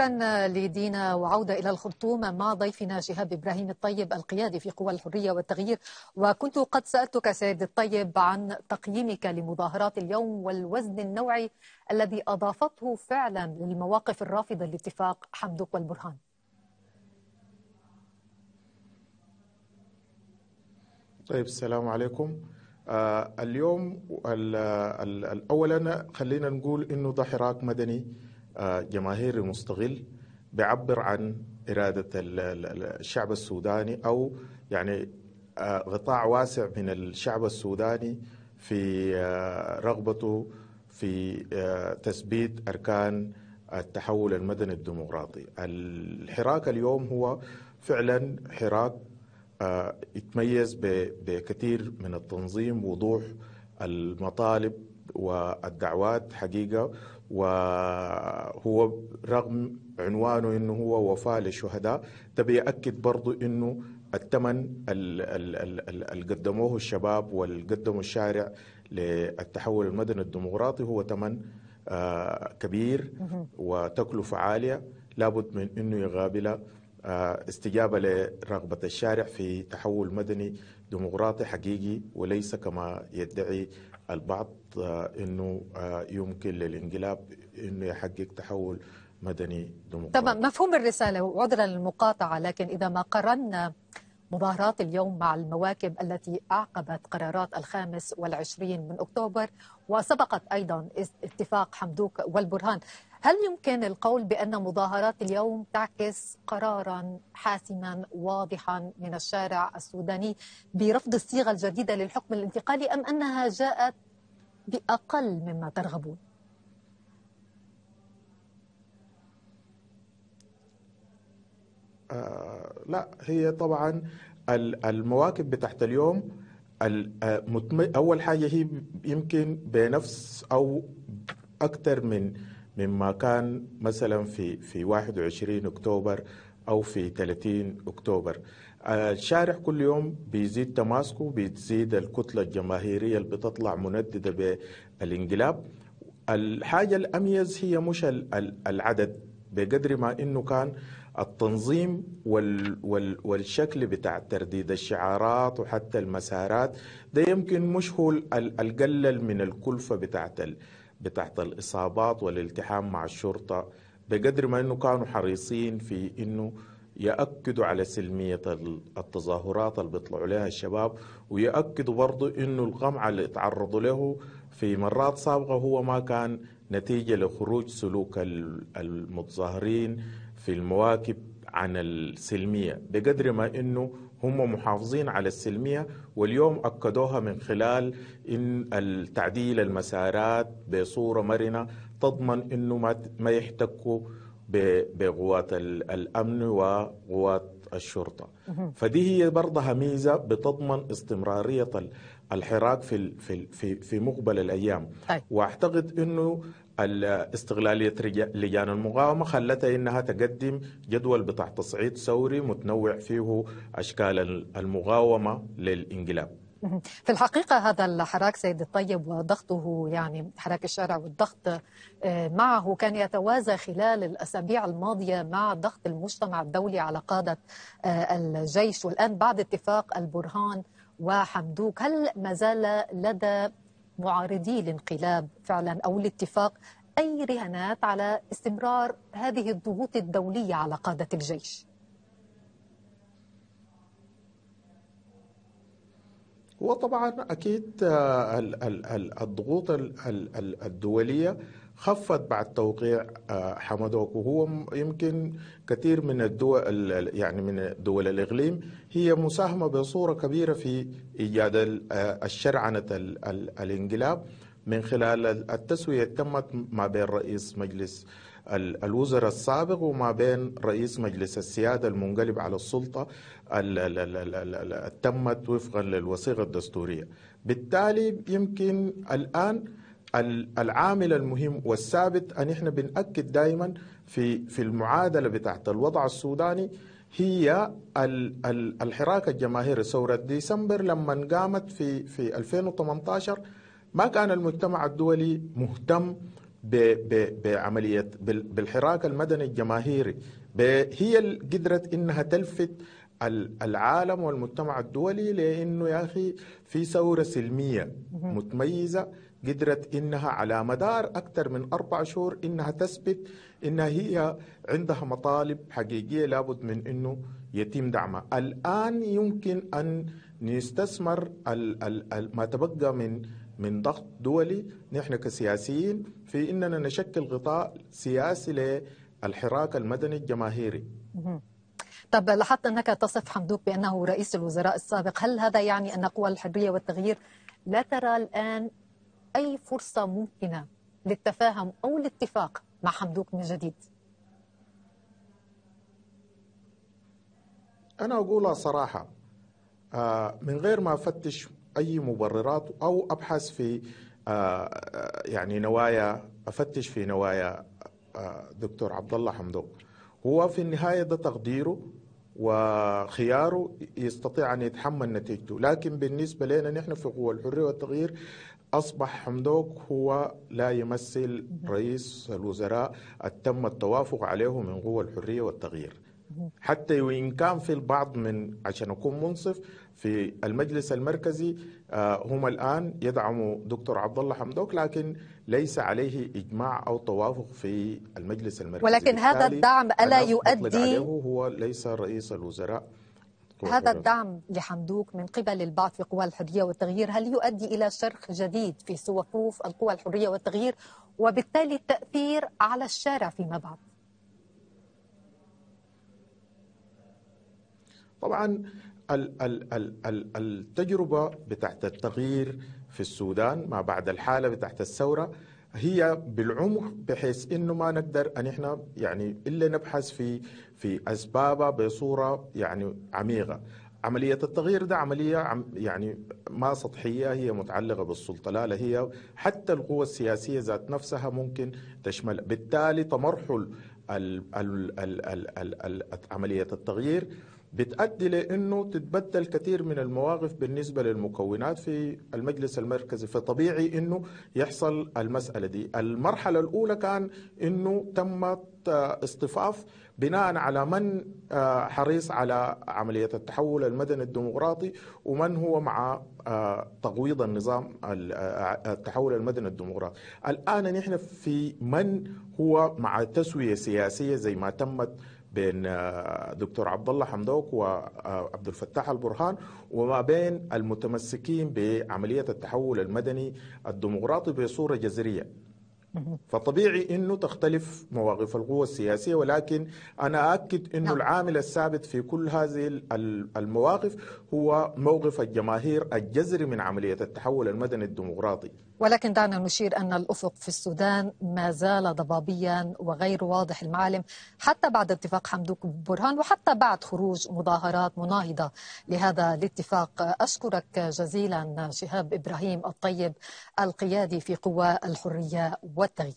شكرا لدينا وعودة إلى الخرطوم مع ضيفنا شهاب إبراهيم الطيب القيادي في قوى الحرية والتغيير وكنت قد سألتك سيد الطيب عن تقييمك لمظاهرات اليوم والوزن النوعي الذي أضافته فعلا للمواقف الرافضة لاتفاق حمدوق والبرهان طيب السلام عليكم آه، اليوم أولا خلينا نقول أنه ده حراك مدني جماهيري مستغل بيعبر عن إرادة الشعب السوداني أو يعني قطاع آه، واسع من الشعب السوداني في آه، رغبته في آه، تثبيت أركان التحول المدني الديمقراطي الحراك اليوم هو فعلا حراك يتميز بكثير من التنظيم وضوح المطالب والدعوات حقيقة وهو رغم عنوانه انه هو وفاة للشهداء ده بيأكد برضو انه الثمن اللي قدموه الشباب واللي قدمه الشارع للتحول المدني الديمقراطي هو ثمن آه، كبير وتكلفة عالية لابد من انه يقابلها آه، استجابة لرغبة الشارع في تحول مدني ديمقراطي حقيقي وليس كما يدعي البعض آه، انه آه، يمكن للانقلاب انه يحقق تحول مدني ديمقراطي. تمام مفهوم الرساله وعذرا للمقاطعه لكن اذا ما قررنا مظاهرات اليوم مع المواكب التي أعقبت قرارات الخامس والعشرين من أكتوبر وسبقت أيضا اتفاق حمدوك والبرهان هل يمكن القول بأن مظاهرات اليوم تعكس قرارا حاسما واضحا من الشارع السوداني برفض الصيغة الجديدة للحكم الانتقالي أم أنها جاءت بأقل مما ترغبون؟ آه، لا هي طبعا المواكب بتاعت اليوم آه، اول حاجه هي يمكن بنفس او اكثر من مما كان مثلا في في 21 اكتوبر او في 30 اكتوبر آه، الشارع كل يوم بيزيد تماسكه بتزيد الكتله الجماهيريه اللي بتطلع مندده بالانقلاب الحاجه الاميز هي مش العدد بقدر ما انه كان التنظيم وال وال والشكل بتاع ترديد الشعارات وحتى المسارات ده يمكن مش هو القلل من الكلفه بتاعت ال بتاعت الاصابات والالتحام مع الشرطه بقدر ما انه كانوا حريصين في انه يأكدوا على سلمية التظاهرات اللي بيطلعوا لها الشباب ويأكدوا برضو انه القمع اللي تعرضوا له في مرات سابقة هو ما كان نتيجة لخروج سلوك المتظاهرين في المواكب عن السلمية بقدر ما أنه هم محافظين على السلمية واليوم أكدوها من خلال إن التعديل المسارات بصورة مرنة تضمن أنه ما يحتكوا بقوات الأمن وقوات الشرطة فدي هي برضها ميزة بتضمن استمرارية الحراك في في في, في مقبل الايام واعتقد انه استغلالية لجان المقاومة خلتها إنها تقدم جدول بتاع تصعيد ثوري متنوع فيه أشكال المقاومة للإنقلاب في الحقيقة هذا الحراك سيد الطيب وضغطه يعني حراك الشارع والضغط آه، معه كان يتوازى خلال الأسابيع الماضية مع ضغط المجتمع الدولي على قادة آه، الجيش والآن بعد اتفاق البرهان وحمدوك هل ما زال لدى معارضي الانقلاب فعلا أو الاتفاق أي رهانات على استمرار هذه الضغوط الدولية على قادة الجيش؟ وطبعا اكيد آه، الضغوط الدوليه خفت بعد توقيع آه، حمدوك وهو يمكن كثير من الدول يعني من دول الاقليم هي مساهمه بصوره كبيره في ايجاد آه، الشرعنه الانقلاب من خلال التسويه تمت ما بين رئيس مجلس الوزراء السابق وما بين رئيس مجلس السيادة المنقلب على السلطة تمت وفقا للوثيقة الدستورية بالتالي يمكن الآن العامل المهم والثابت ان احنا بناكد دائما في في المعادله بتاعت الوضع السوداني هي الحراك الجماهيري ثوره ديسمبر لما قامت في في 2018 ما كان المجتمع الدولي مهتم بعمليه بالحراك المدني الجماهيري هي اللي قدرت انها تلفت العالم والمجتمع الدولي لانه يا اخي في ثوره سلميه متميزه قدرت انها على مدار اكثر من اربع شهور انها تثبت انها هي عندها مطالب حقيقيه لابد من انه يتم دعمها. الان يمكن ان نستثمر الـ الـ الـ ما تبقى من من ضغط دولي نحن كسياسيين في اننا نشكل غطاء سياسي للحراك المدني الجماهيري. طب لاحظت انك تصف حمدوك بانه رئيس الوزراء السابق، هل هذا يعني ان قوى الحريه والتغيير لا ترى الان أي فرصة ممكنة للتفاهم أو الاتفاق مع حمدوك من جديد أنا أقولها صراحة آه، من غير ما أفتش أي مبررات أو أبحث في آه، آه، يعني نوايا أفتش في نوايا دكتور عبد الله حمدوك هو في النهاية ده تقديره وخياره يستطيع أن يتحمل نتيجته لكن بالنسبة لنا نحن في قوة الحرية والتغيير أصبح حمدوك هو لا يمثل رئيس الوزراء تم التوافق عليه من قوة الحرية والتغيير حتى وإن كان في البعض من عشان أكون منصف في المجلس المركزي آه، هم الآن يدعموا دكتور عبد الله حمدوك لكن ليس عليه إجماع أو توافق في المجلس المركزي ولكن هذا الدعم ألا يؤدي عليه هو ليس رئيس الوزراء هذا الدعم لحمدوك من قبل البعض في قوى الحرية والتغيير هل يؤدي إلى شرخ جديد في صفوف القوى الحرية والتغيير وبالتالي التأثير على الشارع فيما بعد؟ طبعا التجربة بتاعت التغيير في السودان ما بعد الحالة بتاعت الثورة هي بالعمق بحيث انه ما نقدر ان احنا يعني الا نبحث في في اسبابها بصوره يعني عميقه عملية التغيير ده عملية يعني ما سطحية هي متعلقة بالسلطة لا لا هي حتى القوى السياسية ذات نفسها ممكن تشمل بالتالي تمرحل عملية التغيير بتأدي لأنه تتبدل كثير من المواقف بالنسبة للمكونات في المجلس المركزي فطبيعي أنه يحصل المسألة دي المرحلة الأولى كان أنه تم اصطفاف بناء على من آه، حريص على عملية التحول المدني الديمقراطي ومن هو مع آه، تغويض النظام آه، التحول المدني الديمقراطي الآن نحن في من هو مع تسوية سياسية زي ما تمت بين آه، دكتور عبد الله حمدوك وعبد الفتاح البرهان وما بين المتمسكين بعمليه التحول المدني الديمقراطي بصوره جذريه فطبيعي انه تختلف مواقف القوى السياسيه ولكن انا اكد انه نعم. العامل الثابت في كل هذه المواقف هو موقف الجماهير الجذري من عمليه التحول المدني الديمقراطي ولكن دعنا نشير ان الافق في السودان ما زال ضبابيا وغير واضح المعالم حتى بعد اتفاق حمدوك برهان وحتى بعد خروج مظاهرات مناهضه لهذا الاتفاق اشكرك جزيلا شهاب ابراهيم الطيب القيادي في قوى الحريه والتغيير